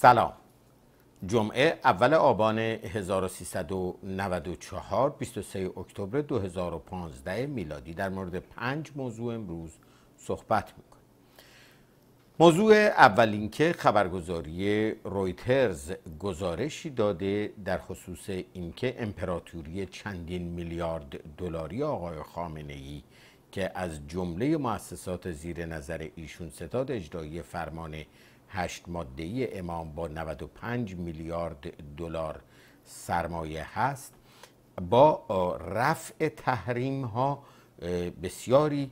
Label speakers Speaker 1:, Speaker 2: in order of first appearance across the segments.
Speaker 1: سلام جمعه اول آبان 1394 23 اکتبر 2015 میلادی در مورد پنج موضوع امروز صحبت میکنیم موضوع اول اینکه خبرگزاری رویترز گزارشی داده در خصوص اینکه امپراتوری چندین میلیارد دلاری آقای خامنه ای که از جمله مؤسسات زیر نظر ایشون ستاد اجرایی فرمان هشت مادهی امام با 95 میلیارد دلار سرمایه هست با رفع تحریم ها بسیاری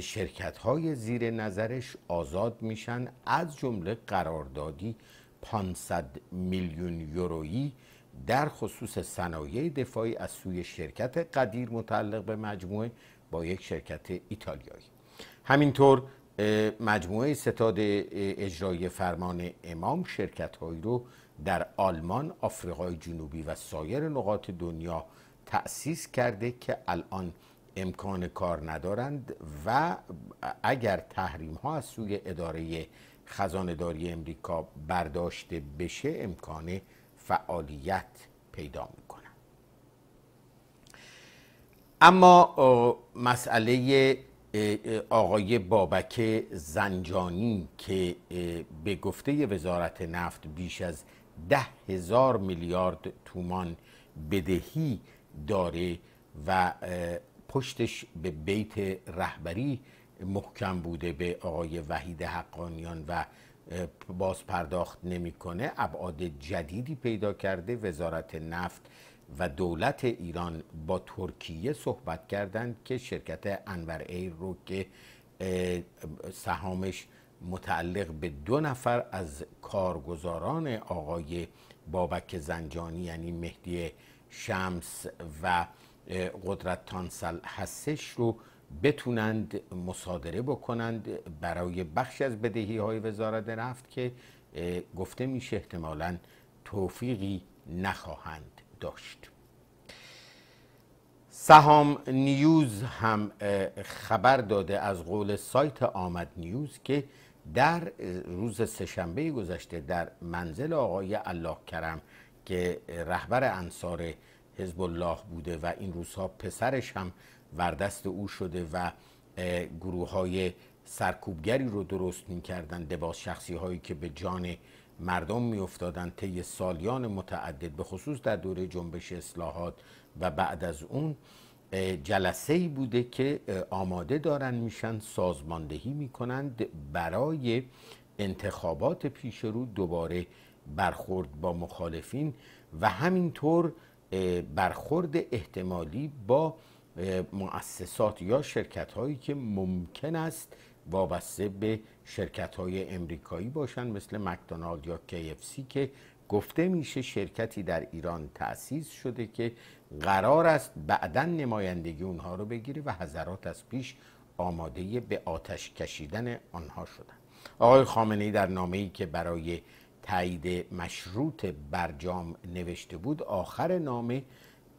Speaker 1: شرکت های زیر نظرش آزاد میشن از جمله قراردادی 500 میلیون یورویی در خصوص صنایع دفاعی از سوی شرکت قدیر متعلق به مجموعه با یک شرکت ایتالیایی همینطور مجموعه ستاد اجرایی فرمان امام شرکت هایی رو در آلمان، آفریقای جنوبی و سایر نقاط دنیا تأسیس کرده که الان امکان کار ندارند و اگر تحریم ها از سوی اداره خزانداری امریکا برداشته بشه امکان فعالیت پیدا میکنن اما مسئله آقای بابک زنجانی که به گفته وزارت نفت بیش از ده هزار میلیارد تومان بدهی داره و پشتش به بیت رهبری محکم بوده به آقای وحید حقانیان و باز پرداخت نمیکنه ابعاد جدیدی پیدا کرده وزارت نفت و دولت ایران با ترکیه صحبت کردند که شرکت انور ایر رو که سهامش متعلق به دو نفر از کارگزاران آقای بابک زنجانی یعنی مهدی شمس و قدرت تانسل هستش رو بتونند مصادره بکنند برای بخش از بدهی های وزارت رفت که گفته میشه احتمالا توفیقی نخواهند داشت سهام نیوز هم خبر داده از قول سایت آمد نیوز که در روز سهشنبه گذشته در منزل آقای الله کرم که رهبر انصار حزب الله بوده و این روزها پسرش هم وردست او شده و گروه های سرکوبگری رو درست می کردن دباس شخصی هایی که به جان مردم میافتادند طی سالیان متعدد به خصوص در دوره جنبش اصلاحات و بعد از اون جلسه ای بوده که آماده دارن میشن سازماندهی میکنند برای انتخابات پیش رو دوباره برخورد با مخالفین و همینطور برخورد احتمالی با مؤسسات یا شرکت هایی که ممکن است وابسته به شرکت های امریکایی باشن مثل مکدونالد یا KFC که گفته میشه شرکتی در ایران تأسیس شده که قرار است بعدا نمایندگی اونها رو بگیره و حضرات از پیش آماده به آتش کشیدن آنها شدن آقای خامنه ای در نامه ای که برای تایید مشروط برجام نوشته بود آخر نامه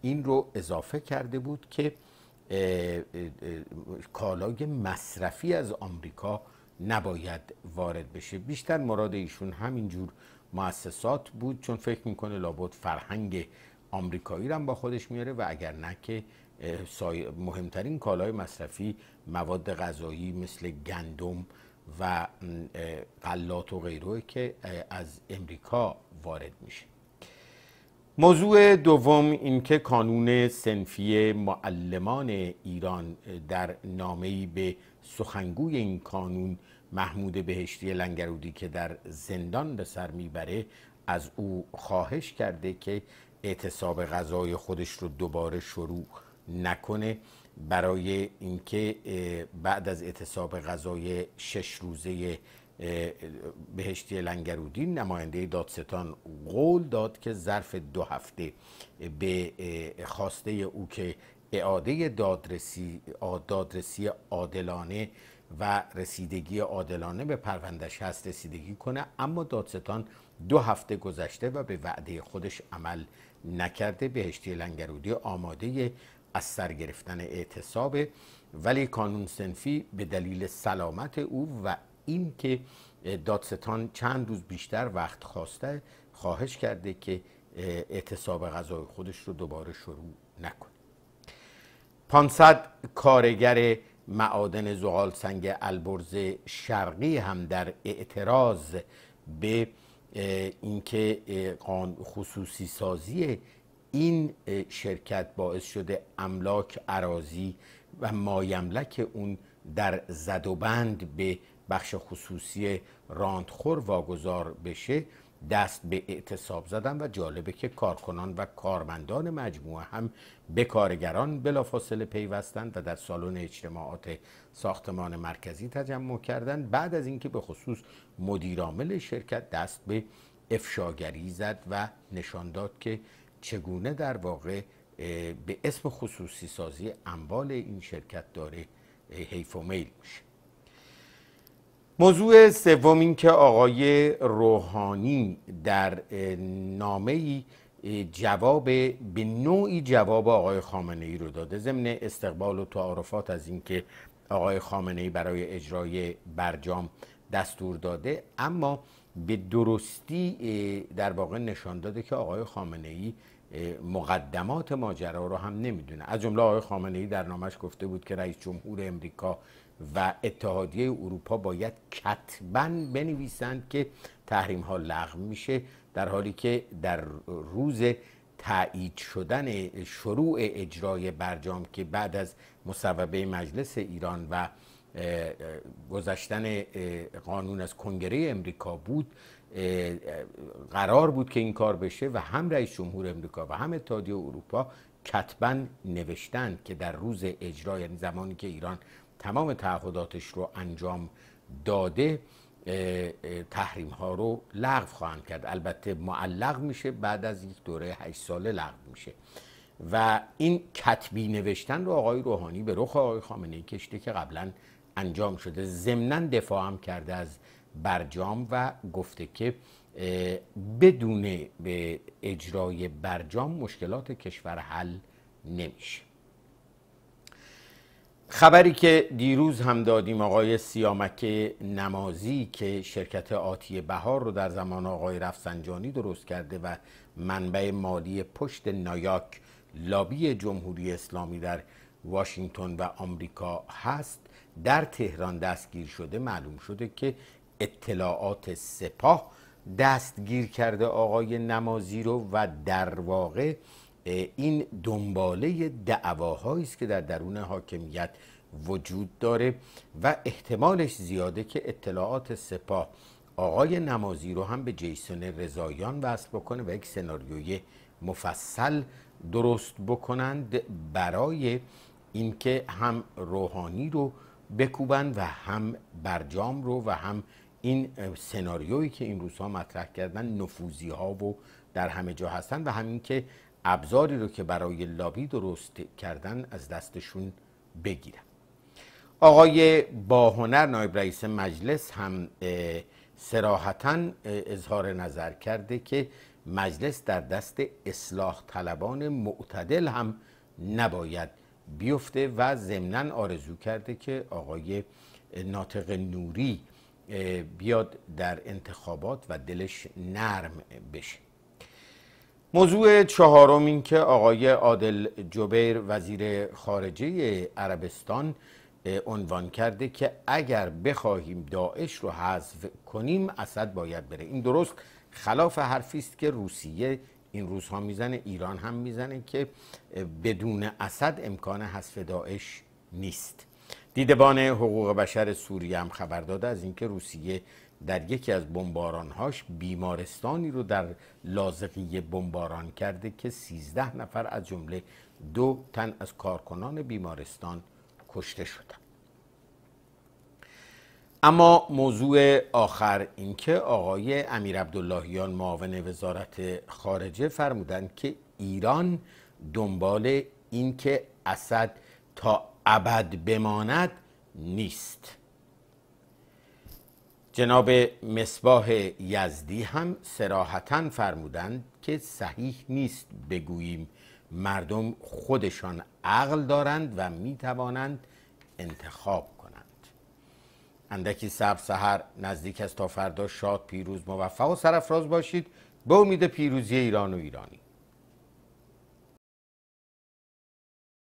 Speaker 1: این رو اضافه کرده بود که کالای مصرفی از آمریکا نباید وارد بشه بیشتر مراد ایشون همینجور مؤسسات بود چون فکر میکنه لابد فرهنگ آمریکایی رو هم با خودش میاره و اگر نه که مهمترین کالای مصرفی مواد غذایی مثل گندم و قلات و غیره که از امریکا وارد میشه موضوع دوم اینکه کانون سنفی معلمان ایران در نامه‌ای به سخنگوی این کانون محمود بهشتی لنگرودی که در زندان به سر میبره از او خواهش کرده که اعتصاب غذای خودش رو دوباره شروع نکنه برای اینکه بعد از اعتصاب غذای شش روزه بهشتی لنگرودی نماینده دادستان قول داد که ظرف دو هفته به خواسته او که اعاده دادرسی دادرسی عادلانه و رسیدگی عادلانه به پروندش هست رسیدگی کنه اما دادستان دو هفته گذشته و به وعده خودش عمل نکرده بهشتی لنگرودی آماده از سر گرفتن اعتصابه ولی کانون سنفی به دلیل سلامت او و این که دادستان چند روز بیشتر وقت خواسته خواهش کرده که اعتصاب غذای خودش رو دوباره شروع نکنه 500 کارگر معادن زغال سنگ البرز شرقی هم در اعتراض به اینکه خصوصی سازی این شرکت باعث شده املاک عراضی و مایملک اون در زد و بند به بخش خصوصی راندخور واگذار بشه دست به اعتصاب زدن و جالبه که کارکنان و کارمندان مجموعه هم به کارگران بلافاصله پیوستند و در سالن اجتماعات ساختمان مرکزی تجمع کردند بعد از اینکه به خصوص مدیرعامل شرکت دست به افشاگری زد و نشان داد که چگونه در واقع به اسم خصوصی سازی اموال این شرکت داره حیف و میل میشه موضوع سوم این که آقای روحانی در نامه جواب به نوعی جواب آقای خامنه ای رو داده ضمن استقبال و تعارفات از اینکه آقای خامنه ای برای اجرای برجام دستور داده اما به درستی در واقع نشان داده که آقای خامنه ای مقدمات ماجرا رو هم نمیدونه از جمله آقای خامنه ای در نامش گفته بود که رئیس جمهور امریکا و اتحادیه اروپا باید کتبا بنویسند که تحریم ها لغو میشه در حالی که در روز تایید شدن شروع اجرای برجام که بعد از مصوبه مجلس ایران و گذشتن قانون از کنگره امریکا بود قرار بود که این کار بشه و هم رئیس جمهور امریکا و هم اتحادیه اروپا کتبا نوشتن که در روز اجرا یعنی زمانی که ایران تمام تعهداتش رو انجام داده تحریم ها رو لغو خواهند کرد البته معلق میشه بعد از یک دوره 8 ساله لغو میشه و این کتبی نوشتن رو آقای روحانی به رخ آقای ای کشته که قبلا انجام شده ضمنا دفاع هم کرده از برجام و گفته که بدون به اجرای برجام مشکلات کشور حل نمیشه خبری که دیروز هم دادیم آقای سیامک نمازی که شرکت آتی بهار رو در زمان آقای رفسنجانی درست کرده و منبع مالی پشت نایاک لابی جمهوری اسلامی در واشنگتن و آمریکا هست در تهران دستگیر شده معلوم شده که اطلاعات سپاه دستگیر کرده آقای نمازی رو و در واقع این دنباله دعواهایی است که در درون حاکمیت وجود داره و احتمالش زیاده که اطلاعات سپاه آقای نمازی رو هم به جیسون رضایان وصل بکنه و یک سناریوی مفصل درست بکنند برای اینکه هم روحانی رو بکوبن و هم برجام رو و هم این سناریویی که این روزها مطرح کردن نفوزی ها و در همه جا هستن و همین که ابزاری رو که برای لابی درست کردن از دستشون بگیرن آقای باهنر نایب رئیس مجلس هم سراحتا اظهار نظر کرده که مجلس در دست اصلاح طلبان معتدل هم نباید بیفته و ضمنا آرزو کرده که آقای ناطق نوری بیاد در انتخابات و دلش نرم بشه موضوع چهارم این که آقای عادل جبیر وزیر خارجه عربستان عنوان کرده که اگر بخواهیم داعش رو حذف کنیم اسد باید بره این درست خلاف حرفی است که روسیه این روزها میزنه ایران هم میزنه که بدون اسد امکان حذف داعش نیست دیدبان حقوق بشر سوریه هم خبر داده از اینکه روسیه در یکی از بمبارانهاش بیمارستانی رو در لازقی بمباران کرده که 13 نفر از جمله دو تن از کارکنان بیمارستان کشته شدند اما موضوع آخر اینکه آقای امیر عبداللهیان معاون وزارت خارجه فرمودند که ایران دنبال اینکه اسد تا ابد بماند نیست جناب مصباح یزدی هم سراحتا فرمودند که صحیح نیست بگوییم مردم خودشان عقل دارند و می توانند انتخاب اندکی صبر سحر نزدیک است تا فردا شاد پیروز موفق و سرفراز باشید به امید پیروزی ایران و ایرانی